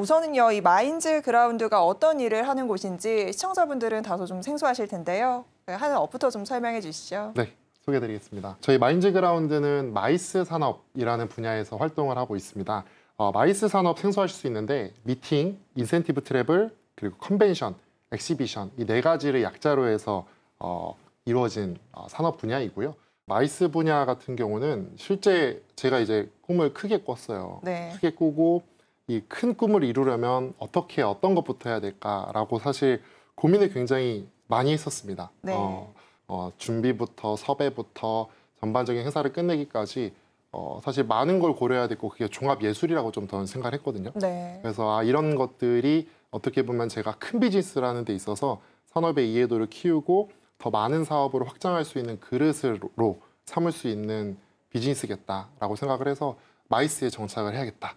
우선은요, 이 마인즈 그라운드가 어떤 일을 하는 곳인지 시청자분들은 다소 좀 생소하실 텐데요. 네, 하는 업부터 좀 설명해 주시죠. 네, 소개드리겠습니다. 저희 마인즈 그라운드는 마이스 산업이라는 분야에서 활동을 하고 있습니다. 어, 마이스 산업 생소하실 수 있는데 미팅, 인센티브 트래블, 그리고 컨벤션, 엑시비션 이 네 가지를 약자로 해서 어, 이루어진 어, 산업 분야이고요. 마이스 분야 같은 경우는 실제 제가 이제 꿈을 크게 꿨어요. 네. 크게 꾸고 이큰 꿈을 이루려면 어떻게 어떤 것부터 해야 될까라고 사실 고민을 굉장히 많이 했었습니다. 네. 어, 어, 준비부터 섭외부터 전반적인 행사를 끝내기까지 어, 사실 많은 걸 고려해야 되고 그게 종합 예술이라고 좀 더 생각을 했거든요. 네. 그래서 아, 이런 것들이 어떻게 보면 제가 큰 비즈니스라는 데 있어서 산업의 이해도를 키우고 더 많은 사업으로 확장할 수 있는 그릇으로 삼을 수 있는 비즈니스겠다라고 생각을 해서 마이스에 정착을 해야겠다.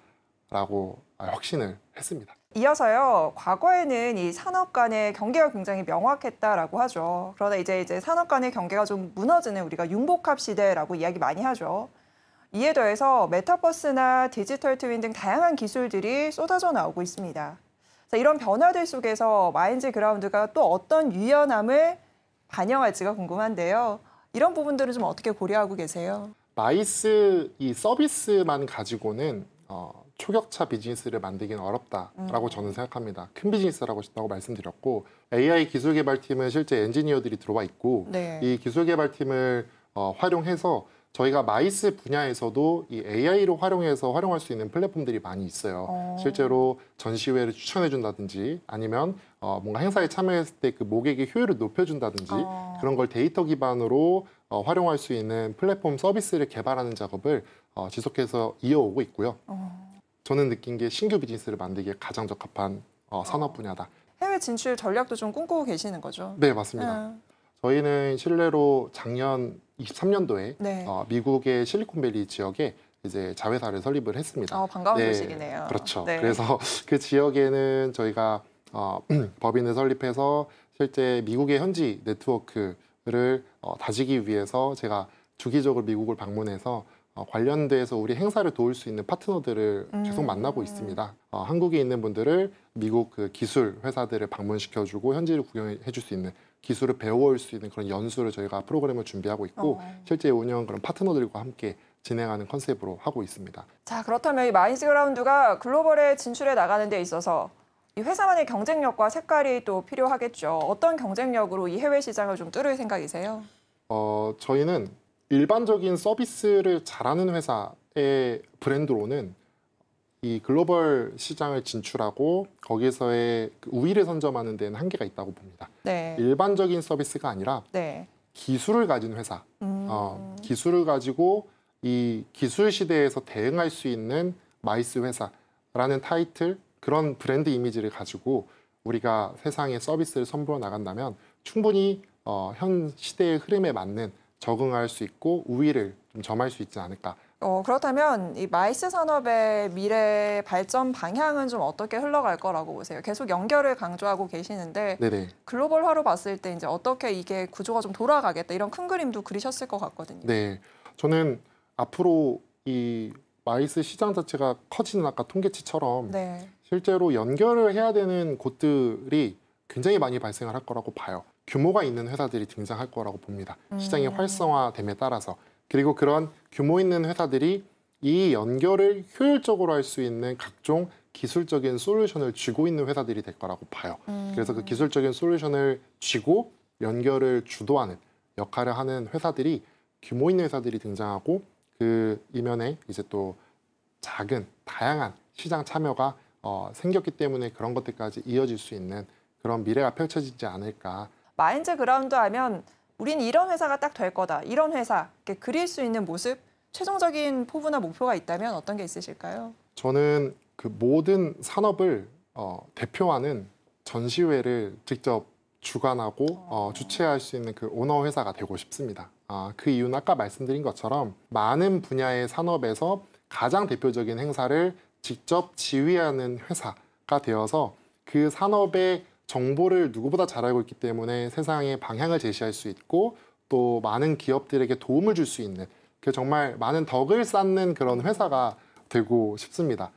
라고 아, 확신을 했습니다. 이어서요, 과거에는 이 산업 간의 경계가 굉장히 명확했다라고 하죠. 그러나 이제 이제 산업 간의 경계가 좀 무너지는 우리가 융복합 시대라고 이야기 많이 하죠. 이에 더해서 메타버스나 디지털 트윈 등 다양한 기술들이 쏟아져 나오고 있습니다. 자, 이런 변화들 속에서 마인즈 그라운드가 또 어떤 유연함을 반영할지가 궁금한데요. 이런 부분들은 좀 어떻게 고려하고 계세요? 마이스 이 서비스만 가지고는 어, 초격차 비즈니스를 만들기는 어렵다라고 음. 저는 생각합니다. 큰 비즈니스라고 싶다고 말씀드렸고 AI 기술 개발팀은 실제 엔지니어들이 들어와 있고 네. 이 기술 개발팀을 어, 활용해서 저희가 마이스 분야에서도 이 AI로 활용해서 활용할 수 있는 플랫폼들이 많이 있어요. 어. 실제로 전시회를 추천해준다든지 아니면 어, 뭔가 행사에 참여했을 때그 모객의 효율을 높여준다든지 어. 그런 걸 데이터 기반으로 어, 활용할 수 있는 플랫폼 서비스를 개발하는 작업을 어, 지속해서 이어오고 있고요. 어. 저는 느낀 게 신규 비즈니스를 만들기에 가장 적합한 어, 산업 어. 분야다. 해외 진출 전략도 좀 꿈꾸고 계시는 거죠? 네, 맞습니다. 네. 저희는 실례로 작년 23년도에 네. 어, 미국의 실리콘밸리 지역에 이제 자회사를 설립을 했습니다. 어, 반가운 네, 소식이네요. 그렇죠. 네. 그래서 그 지역에는 저희가 어, 법인을 설립해서 실제 미국의 현지 네트워크를 어, 다지기 위해서 제가 주기적으로 미국을 방문해서 어, 관련돼서 우리 행사를 도울 수 있는 파트너들을 음. 계속 만나고 있습니다. 어, 한국에 있는 분들을 미국 그 기술 회사들을 방문시켜주고 현지를 구경해줄 수 있는 기술을 배워올 수 있는 그런 연수를 저희가 프로그램을 준비하고 있고 어. 실제 운영 그런 파트너들과 함께 진행하는 컨셉으로 하고 있습니다. 자 그렇다면 이 마인스 그라운드가 글로벌에 진출해 나가는 데 있어서 이 회사만의 경쟁력과 색깔이 또 필요하겠죠. 어떤 경쟁력으로 이 해외 시장을 좀 뚫을 생각이세요? 어, 저희는 일반적인 서비스를 잘하는 회사의 브랜드로는 이 글로벌 시장을 진출하고 거기서의 그 우위를 선점하는 데는 한계가 있다고 봅니다. 네. 일반적인 서비스가 아니라 네. 기술을 가진 회사, 음. 어, 기술을 가지고 이 기술 시대에서 대응할 수 있는 마이스 회사라는 타이틀 그런 브랜드 이미지를 가지고 우리가 세상에 서비스를 선보여 나간다면 충분히 어, 현 시대의 흐름에 맞는 적응할 수 있고 우위를 좀 점할 수 있지 않을까. 어, 그렇다면 이 마이스 산업의 미래 발전 방향은 좀 어떻게 흘러갈 거라고 보세요? 계속 연결을 강조하고 계시는데 네네. 글로벌화로 봤을 때 이제 어떻게 이게 구조가 좀 돌아가겠다 이런 큰 그림도 그리셨을 것 같거든요. 네, 저는 앞으로 이 마이스 시장 자체가 커지는 아까 통계치처럼 네. 실제로 연결을 해야 되는 곳들이 굉장히 많이 발생을 할 거라고 봐요. 규모가 있는 회사들이 등장할 거라고 봅니다. 음. 시장이 활성화됨에 따라서 그리고 그런 규모 있는 회사들이 이 연결을 효율적으로 할 수 있는 각종 기술적인 솔루션을 쥐고 있는 회사들이 될 거라고 봐요. 음. 그래서 그 기술적인 솔루션을 쥐고 연결을 주도하는 역할을 하는 회사들이 규모 있는 회사들이 등장하고 그 이면에 이제 또 작은 다양한 시장 참여가 어, 생겼기 때문에 그런 것들까지 이어질 수 있는 그런 미래가 펼쳐지지 않을까 마인드 그라운드 하면 우린 이런 회사가 딱 될 거다. 이런 회사 그릴 수 있는 모습 최종적인 포부나 목표가 있다면 어떤 게 있으실까요? 저는 그 모든 산업을 어, 대표하는 전시회를 직접 주관하고 어, 어, 주최할 수 있는 그 오너 회사가 되고 싶습니다. 아, 그 이유는 아까 말씀드린 것처럼 많은 분야의 산업에서 가장 대표적인 행사를 직접 지휘하는 회사가 되어서 그 산업의 정보를 누구보다 잘 알고 있기 때문에 세상에 방향을 제시할 수 있고 또 많은 기업들에게 도움을 줄 수 있는 정말 많은 덕을 쌓는 그런 회사가 되고 싶습니다.